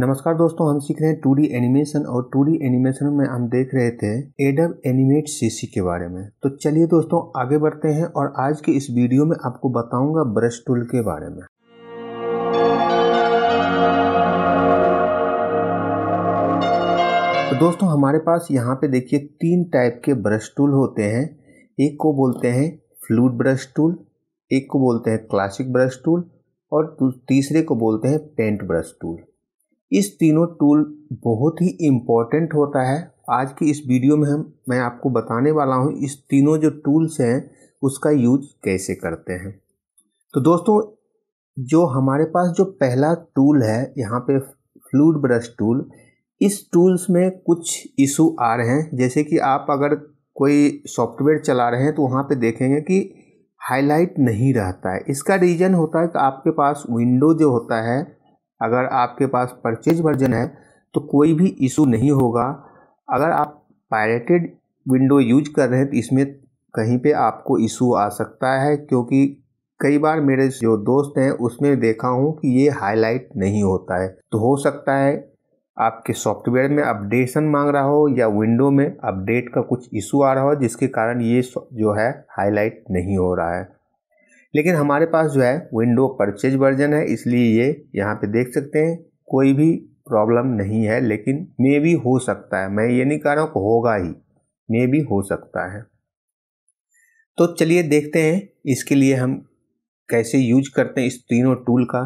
नमस्कार दोस्तों हम सीख रहे हैं टू एनिमेशन और टू एनिमेशन में हम देख रहे थे एडब एनिमेट सीसी के बारे में तो चलिए दोस्तों आगे बढ़ते हैं और आज के इस वीडियो में आपको बताऊंगा ब्रश टूल के बारे में तो दोस्तों हमारे पास यहाँ पे देखिए तीन टाइप के ब्रश टूल होते हैं एक को बोलते हैं फ्लूड ब्रश टूल एक को बोलते हैं क्लासिक ब्रश टूल और तीसरे को बोलते हैं पेंट ब्रश टूल इस तीनों टूल बहुत ही इम्पॉर्टेंट होता है आज की इस वीडियो में हम मैं आपको बताने वाला हूँ इस तीनों जो टूल्स हैं उसका यूज कैसे करते हैं तो दोस्तों जो हमारे पास जो पहला टूल है यहाँ पे फ्लूड ब्रश टूल इस टूल्स में कुछ इशू आ रहे हैं जैसे कि आप अगर कोई सॉफ्टवेयर चला रहे हैं तो वहाँ पे देखेंगे कि हाईलाइट नहीं रहता है इसका रीज़न होता है कि आपके पास विंडो जो होता है अगर आपके पास परचेज वर्जन है तो कोई भी इशू नहीं होगा अगर आप पायरेटेड विंडो यूज कर रहे हैं तो इसमें कहीं पे आपको इशू आ सकता है क्योंकि कई बार मेरे जो दोस्त हैं उसमें देखा हूँ कि ये हाईलाइट नहीं होता है तो हो सकता है आपके सॉफ्टवेयर में अपडेशन मांग रहा हो या विंडो में अपडेट का कुछ इशू आ रहा हो जिसके कारण ये जो है हाईलाइट नहीं हो रहा है लेकिन हमारे पास जो है विंडो परचेज वर्जन है इसलिए ये यहाँ पे देख सकते हैं कोई भी प्रॉब्लम नहीं है लेकिन मे भी हो सकता है मैं ये नहीं कह रहा हूँ होगा ही मे भी हो सकता है तो चलिए देखते हैं इसके लिए हम कैसे यूज करते हैं इस तीनों टूल का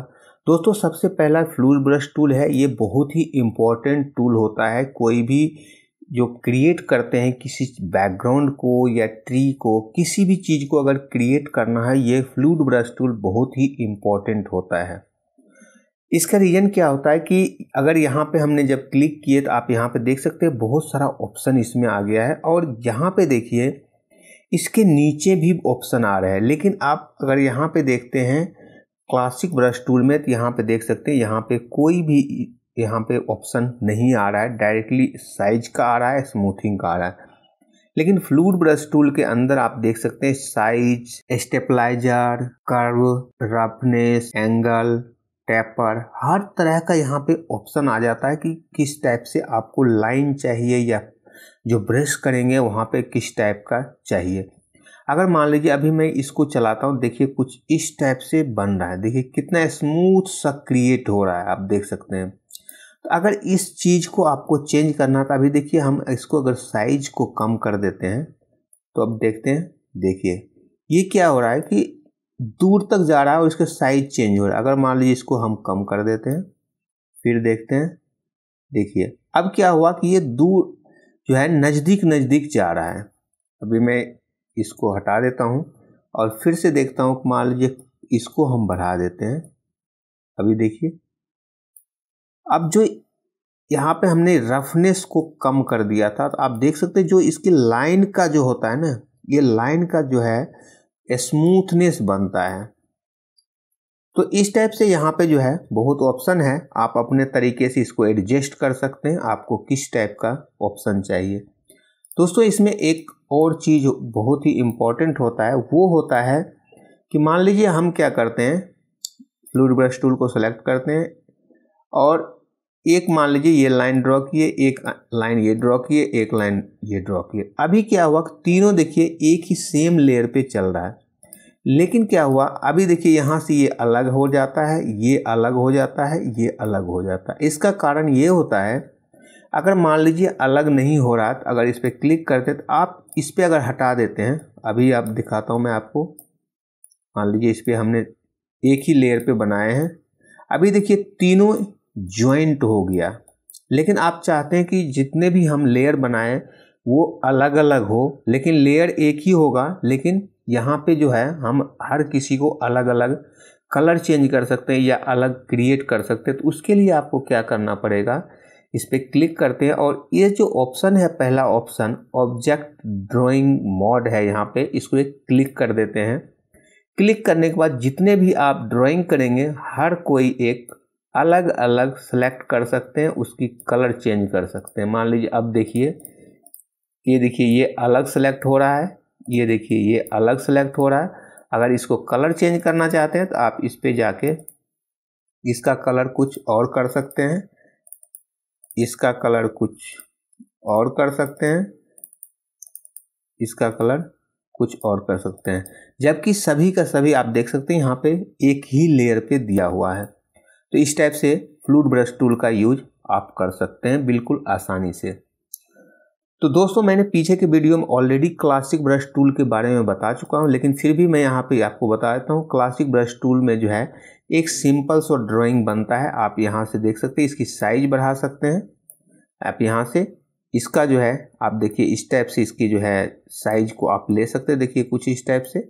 दोस्तों सबसे पहला फ्लूर ब्रश टूल है ये बहुत ही इम्पॉर्टेंट टूल होता है कोई भी जो क्रिएट करते हैं किसी बैकग्राउंड को या ट्री को किसी भी चीज़ को अगर क्रिएट करना है ये फ्लूड ब्रश टूल बहुत ही इम्पोर्टेंट होता है इसका रीज़न क्या होता है कि अगर यहाँ पे हमने जब क्लिक किए तो आप यहाँ पे देख सकते हैं बहुत सारा ऑप्शन इसमें आ गया है और यहाँ पे देखिए इसके नीचे भी ऑप्शन आ रहे हैं लेकिन आप अगर यहाँ पे देखते हैं क्लासिक ब्रश टूल में तो यहाँ पे देख सकते हैं यहाँ पे कोई भी यहाँ पे ऑप्शन नहीं आ रहा है डायरेक्टली साइज का आ रहा है स्मूथिंग का आ रहा है लेकिन फ्लूड ब्रश टूल के अंदर आप देख सकते हैं size stabiliser curve roughness angle taper हर तरह का यहाँ पे ऑप्शन आ जाता है कि किस टाइप से आपको लाइन चाहिए या जो ब्रश करेंगे वहाँ पे किस टाइप का चाहिए अगर मान लीजिए अभी मैं इसको चलाता हूँ देखिए कुछ इस टाइप से बन रहा है देखिए कितना स्मूथ सा क्रिएट हो रहा है आप देख सकते हैं तो अगर इस चीज़ को आपको चेंज करना था अभी देखिए हम इसको अगर साइज को कम कर देते हैं तो अब देखते हैं देखिए ये क्या हो रहा है कि दूर तक जा रहा है और इसका साइज चेंज हो रहा है अगर मान लीजिए इसको हम कम कर देते हैं फिर देखते हैं देखिए अब क्या हुआ कि ये दूर जो है नज़दीक नज़दीक जा रहा है अभी मैं इसको हटा देता हूँ और फिर से देखता हूँ मान लीजिए इसको हम बढ़ा देते हैं अभी देखिए अब जो यहाँ पे हमने रफनेस को कम कर दिया था तो आप देख सकते हैं जो इसकी लाइन का जो होता है ना ये लाइन का जो है स्मूथनेस बनता है तो इस टाइप से यहाँ पे जो है बहुत ऑप्शन है आप अपने तरीके से इसको एडजस्ट कर सकते हैं आपको किस टाइप का ऑप्शन चाहिए दोस्तों इसमें एक और चीज़ बहुत ही इम्पॉर्टेंट होता है वो होता है कि मान लीजिए हम क्या करते हैं फ्लूड ब्रश टूल को सेलेक्ट करते हैं और एक मान लीजिए ये लाइन ड्रॉ किए एक लाइन ये ड्रॉ किए एक लाइन ये ड्रॉ किए अभी क्या हुआ तीनों देखिए एक ही सेम लेयर पे चल रहा है लेकिन क्या हुआ अभी देखिए यहाँ से ये अलग हो जाता है ये अलग हो जाता है ये अलग हो जाता है इसका कारण ये होता है अगर मान लीजिए अलग नहीं हो रहा तो अगर इस पर क्लिक करते तो आप इस पर अगर हटा देते हैं अभी आप दिखाता हूँ मैं आपको मान लीजिए इस पर हमने एक ही लेयर पे बनाए हैं अभी देखिए तीनों ज्वाइंट हो गया लेकिन आप चाहते हैं कि जितने भी हम लेयर बनाएं वो अलग अलग हो लेकिन लेयर एक ही होगा लेकिन यहाँ पे जो है हम हर किसी को अलग अलग कलर चेंज कर सकते हैं या अलग क्रिएट कर सकते हैं तो उसके लिए आपको क्या करना पड़ेगा इस पर क्लिक करते हैं और ये जो ऑप्शन है पहला ऑप्शन ऑब्जेक्ट ड्राइंग मोड है यहाँ पे इसको एक क्लिक कर देते हैं क्लिक करने के बाद जितने भी आप ड्राइंग करेंगे हर कोई एक अलग अलग सेलेक्ट कर सकते हैं उसकी कलर चेंज कर सकते हैं मान लीजिए अब देखिए ये देखिए ये अलग सेलेक्ट हो रहा है ये देखिए ये अलग सेलेक्ट हो रहा है अगर इसको कलर चेंज करना चाहते हैं तो आप इस पर जाके इसका कलर कुछ और कर सकते हैं इसका कलर कुछ और कर सकते हैं इसका कलर कुछ और कर सकते हैं जबकि सभी का सभी आप देख सकते हैं यहाँ पे एक ही लेयर पे दिया हुआ है तो इस टाइप से फ्लूड ब्रश टूल का यूज आप कर सकते हैं बिल्कुल आसानी से तो दोस्तों मैंने पीछे के वीडियो में ऑलरेडी क्लासिक ब्रश टूल के बारे में बता चुका हूँ लेकिन फिर भी मैं यहाँ पे आपको बता देता हूँ क्लासिक ब्रश टूल में जो है एक सिंपल सा ड्राइंग बनता है आप यहाँ से देख सकते हैं इसकी साइज बढ़ा सकते हैं आप यहाँ से इसका जो है आप देखिए इस टाइप से इसकी जो है साइज को आप ले सकते हैं देखिए कुछ इस टाइप से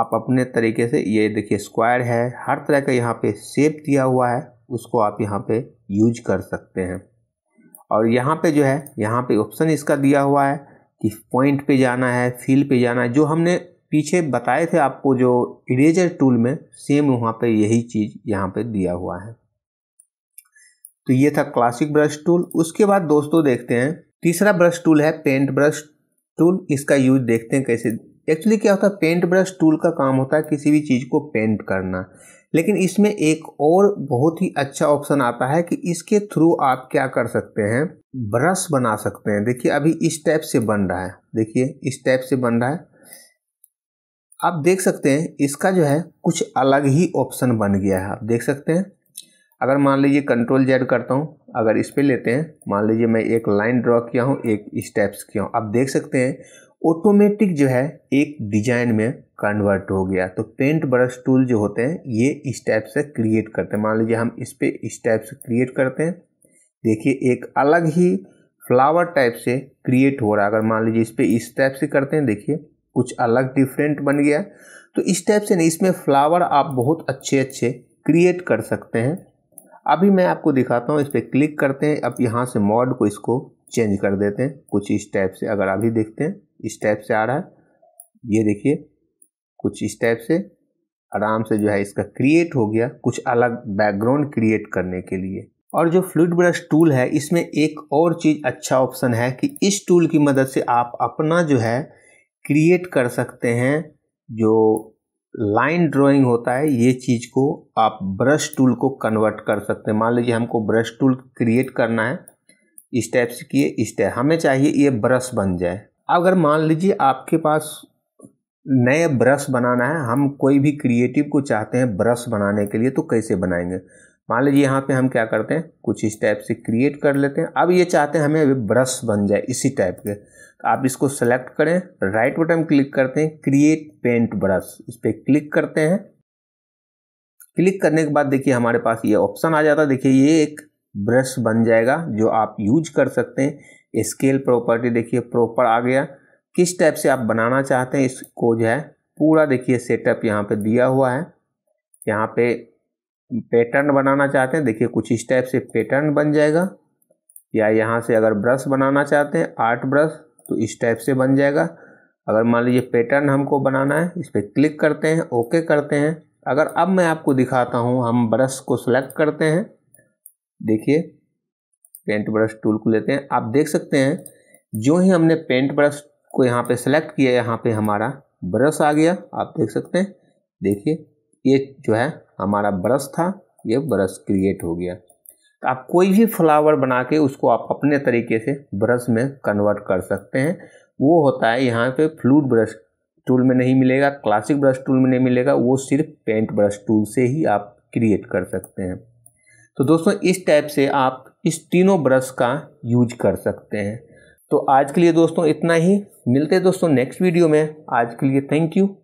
आप अपने तरीके से ये देखिए स्क्वायर है हर तरह का यहाँ पे शेप दिया हुआ है उसको आप यहाँ पे यूज कर सकते हैं और यहाँ पे जो है यहाँ पे ऑप्शन इसका दिया हुआ है कि पॉइंट पे जाना है फील पे जाना है जो हमने पीछे बताए थे आपको जो इरेजर टूल में सेम वहाँ पे यही चीज़ यहाँ पे दिया हुआ है तो ये था क्लासिक ब्रश टूल उसके बाद दोस्तों देखते हैं तीसरा ब्रश टूल है पेंट ब्रश टूल इसका यूज देखते हैं कैसे एक्चुअली क्या होता है पेंट ब्रश टूल का काम होता है किसी भी चीज़ को पेंट करना लेकिन इसमें एक और बहुत ही अच्छा ऑप्शन आता है कि इसके थ्रू आप क्या कर सकते हैं ब्रश बना सकते हैं देखिए अभी इस टाइप से बन रहा है देखिए इस टाइप से बन रहा है आप देख सकते हैं इसका जो है कुछ अलग ही ऑप्शन बन गया है आप देख सकते हैं अगर मान लीजिए कंट्रोल जेड करता हूँ अगर इस पर लेते हैं मान लीजिए मैं एक लाइन ड्रॉ किया हूँ एक स्टेप्स किया हूँ आप देख सकते हैं ऑटोमेटिक जो है एक डिजाइन में कन्वर्ट हो गया तो पेंट ब्रश टूल जो होते हैं ये इस टाइप से क्रिएट करते हैं मान लीजिए हम इस पर इस टाइप से क्रिएट करते हैं देखिए एक अलग ही फ्लावर टाइप से क्रिएट हो रहा है अगर मान लीजिए इस पर इस टाइप से करते हैं देखिए कुछ अलग डिफरेंट बन गया तो इस टाइप से नहीं इसमें फ्लावर आप बहुत अच्छे अच्छे क्रिएट कर सकते हैं अभी मैं आपको दिखाता हूँ इस पर क्लिक करते हैं अब यहाँ से मॉड को इसको चेंज कर देते हैं कुछ इस टाइप से अगर अभी देखते हैं इस टाइप से आ रहा है ये देखिए कुछ इस टाइप से आराम से जो है इसका क्रिएट हो गया कुछ अलग बैकग्राउंड क्रिएट करने के लिए और जो फ्लूड ब्रश टूल है इसमें एक और चीज़ अच्छा ऑप्शन है कि इस टूल की मदद से आप अपना जो है क्रिएट कर सकते हैं जो लाइन ड्राइंग होता है ये चीज़ को आप ब्रश टूल को कन्वर्ट कर सकते हैं मान लीजिए हमको ब्रश टूल क्रिएट करना है इस टाइप से किए इस टाइप हमें चाहिए ये ब्रश बन जाए अगर मान लीजिए आपके पास नए ब्रश बनाना है हम कोई भी क्रिएटिव को चाहते हैं ब्रश बनाने के लिए तो कैसे बनाएंगे मान लीजिए यहाँ पे हम क्या करते हैं कुछ इस टाइप से क्रिएट कर लेते हैं अब ये चाहते हैं हमें ब्रश बन जाए इसी टाइप के तो आप इसको सेलेक्ट करें राइट बटन क्लिक करते हैं क्रिएट पेंट ब्रश इस पर क्लिक करते हैं क्लिक करने के बाद देखिए हमारे पास ये ऑप्शन आ जाता है देखिए ये एक ब्रश बन जाएगा जो आप यूज कर सकते हैं स्केल प्रॉपर्टी देखिए प्रॉपर आ गया किस टाइप से आप बनाना चाहते हैं इसको जो है पूरा देखिए सेटअप यहाँ पे दिया हुआ है यहाँ पे पैटर्न बनाना चाहते हैं देखिए कुछ इस टाइप से पैटर्न बन जाएगा या यहाँ से अगर ब्रश बनाना चाहते हैं आर्ट ब्रश तो इस टाइप से बन जाएगा अगर मान लीजिए पैटर्न हमको बनाना है इस पर क्लिक करते हैं ओके करते हैं अगर अब मैं आपको दिखाता हूँ हम ब्रश को सिलेक्ट करते हैं देखिए पेंट ब्रश टूल को लेते हैं आप देख सकते हैं जो ही हमने पेंट ब्रश को यहाँ पे सेलेक्ट किया यहाँ पे हमारा ब्रश आ गया आप देख सकते हैं देखिए ये जो है हमारा ब्रश था ये ब्रश क्रिएट हो गया तो आप कोई भी फ्लावर बना के उसको आप अपने तरीके से ब्रश में कन्वर्ट कर सकते हैं वो होता है यहाँ पे फ्लूड ब्रश टूल में नहीं मिलेगा क्लासिक ब्रश टूल में नहीं मिलेगा वो सिर्फ पेंट ब्रश टूल से ही आप क्रिएट कर सकते हैं तो दोस्तों इस टाइप से आप इस तीनों ब्रश का यूज कर सकते हैं तो आज के लिए दोस्तों इतना ही मिलते हैं दोस्तों नेक्स्ट वीडियो में आज के लिए थैंक यू